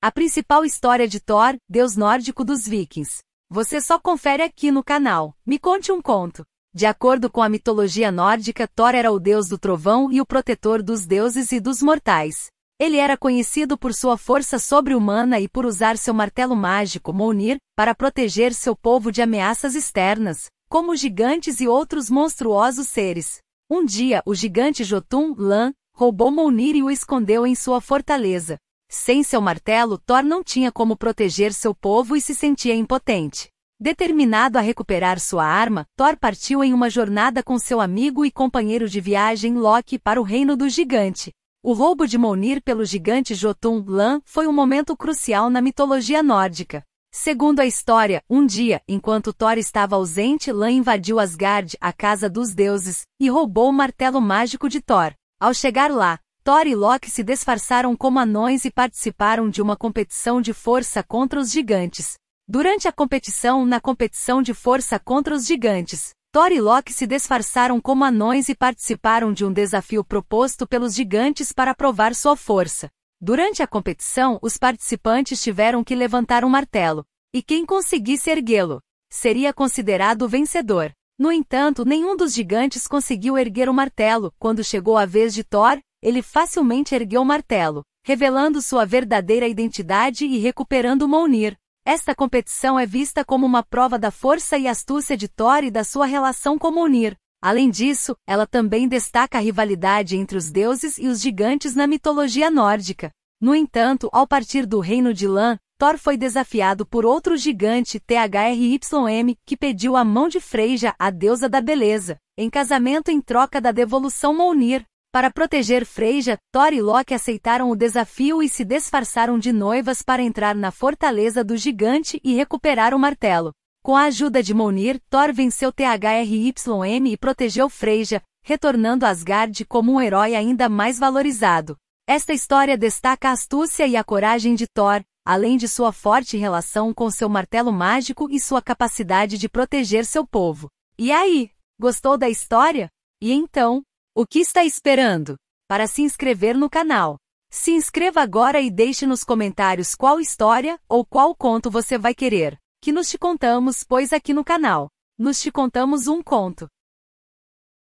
A principal história de Thor, deus nórdico dos vikings. Você só confere aqui no canal. Me conte um conto. De acordo com a mitologia nórdica, Thor era o deus do trovão e o protetor dos deuses e dos mortais. Ele era conhecido por sua força sobre-humana e por usar seu martelo mágico Mjolnir para proteger seu povo de ameaças externas, como gigantes e outros monstruosos seres. Um dia, o gigante Jotun, Lan, roubou Mjolnir e o escondeu em sua fortaleza. Sem seu martelo, Thor não tinha como proteger seu povo e se sentia impotente. Determinado a recuperar sua arma, Thor partiu em uma jornada com seu amigo e companheiro de viagem Loki para o reino do gigante. O roubo de Mjolnir pelo gigante Jotun Lan foi um momento crucial na mitologia nórdica. Segundo a história, um dia, enquanto Thor estava ausente, Lan invadiu Asgard, a casa dos deuses, e roubou o martelo mágico de Thor. Ao chegar lá, Thor e Loki se disfarçaram como anões e participaram de uma competição de força contra os gigantes. Durante a competição, na competição de força contra os gigantes, Thor e Loki se disfarçaram como anões e participaram de um desafio proposto pelos gigantes para provar sua força. Durante a competição, os participantes tiveram que levantar um martelo, e quem conseguisse erguê-lo seria considerado o vencedor. No entanto, nenhum dos gigantes conseguiu erguer o martelo quando chegou a vez de Thor, ele facilmente ergueu o martelo, revelando sua verdadeira identidade e recuperando Mounir. Esta competição é vista como uma prova da força e astúcia de Thor e da sua relação com Mounir. Além disso, ela também destaca a rivalidade entre os deuses e os gigantes na mitologia nórdica. No entanto, ao partir do reino de Lan, Thor foi desafiado por outro gigante THRYM que pediu a mão de Freja, a deusa da beleza, em casamento em troca da devolução Mounir. Para proteger Freija, Thor e Loki aceitaram o desafio e se disfarçaram de noivas para entrar na fortaleza do gigante e recuperar o martelo. Com a ajuda de Monir, Thor venceu THRYM e protegeu Freija, retornando a Asgard como um herói ainda mais valorizado. Esta história destaca a astúcia e a coragem de Thor, além de sua forte relação com seu martelo mágico e sua capacidade de proteger seu povo. E aí, gostou da história? E então, o que está esperando? Para se inscrever no canal. Se inscreva agora e deixe nos comentários qual história ou qual conto você vai querer, que nos te contamos, pois aqui no canal, nos te contamos um conto.